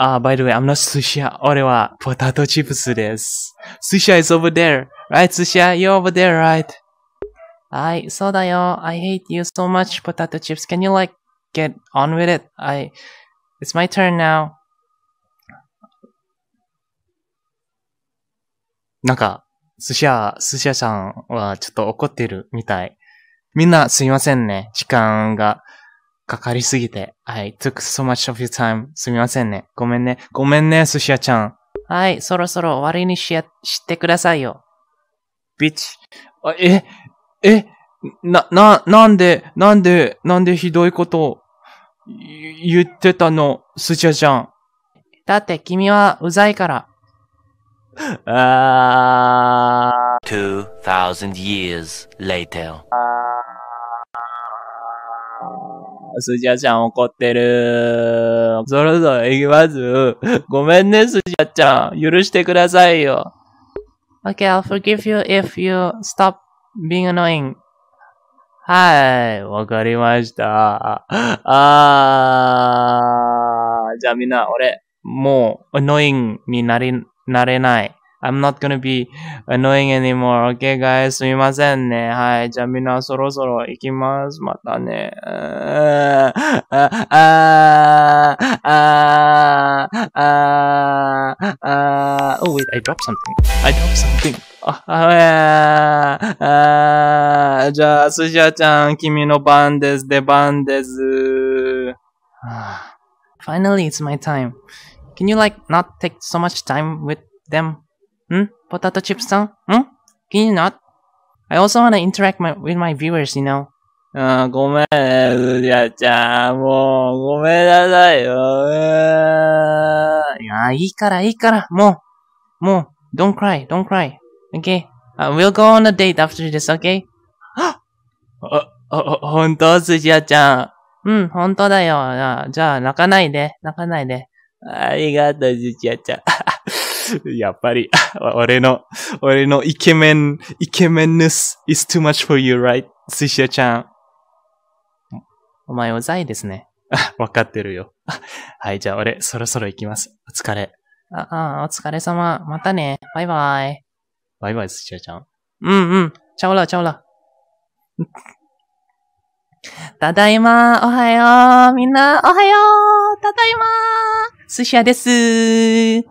Ah, by the way, I'm not Susha. 俺はポタトチップスです。Susha is over there. Right, Susha? You're over there, right? はい、そうだよ。I hate you so much, potato chips. Can you like get on with it? I, it's my turn now. なんか、寿司屋、寿司屋さんはちょっと怒ってるみたい。みんなすいませんね。時間がかかりすぎて。はい。took so much of your time. すみませんね。ごめんね。ごめんね、寿司屋ちゃん。はい、そろそろ終わりにしや、してくださいよ。ビッチ。あ、え、え、な、な、なんで、なんで、なんでひどいことを言ってたの、寿司屋ちゃん。だって君はうざいから。あー。2000 years later. すじゃちゃん怒ってる。そろそろ行きます。ごめんね、すじゃちゃん。許してくださいよ。Okay, I'll forgive you if you stop being annoying. はい、わかりました。あー、じゃあみんな、俺、もう、annoying になり、なれない。I'm not gonna be annoying anymore. Okay, guys, すみませんね。はい。じゃあみんなそろそろ行きます。またね。あーあーあーあーあー Oh wait, I dropped something. I dropped something. あ、あああじゃあ、スジャちゃん、君の番です。出番です。Finally, ah, ah, ah, it's my time. Can you like not take so much time with them? んポタトチップさんん Can you not? I also wanna interact my, with my viewers, you know. ああ、ごめん、ね、すじあちゃん。もう、ごめんなさいよ。いや、いいから、いいから。もう、もう、don't cry, don't cry. Okay?、we'll go on a date after this, okay? あ、あ、本当すじあちゃん。うん、本当だよ。じゃあ、泣かないで、泣かないで。ありがとう、すじあちゃん。やっぱり、俺の、俺のイケメン、イケメンヌス is too much for you, right? 寿司屋ちゃん。お前うざいですね。わかってるよ。はい、じゃあ俺、そろそろ行きます。お疲れ。あ、あ、お疲れ様。またね。バイバイ。バイバイ、寿司屋ちゃん。うんうん。ちゃおら、ちゃおら。ただいま、おはよう。みんな、おはよう。ただいま。寿司屋です。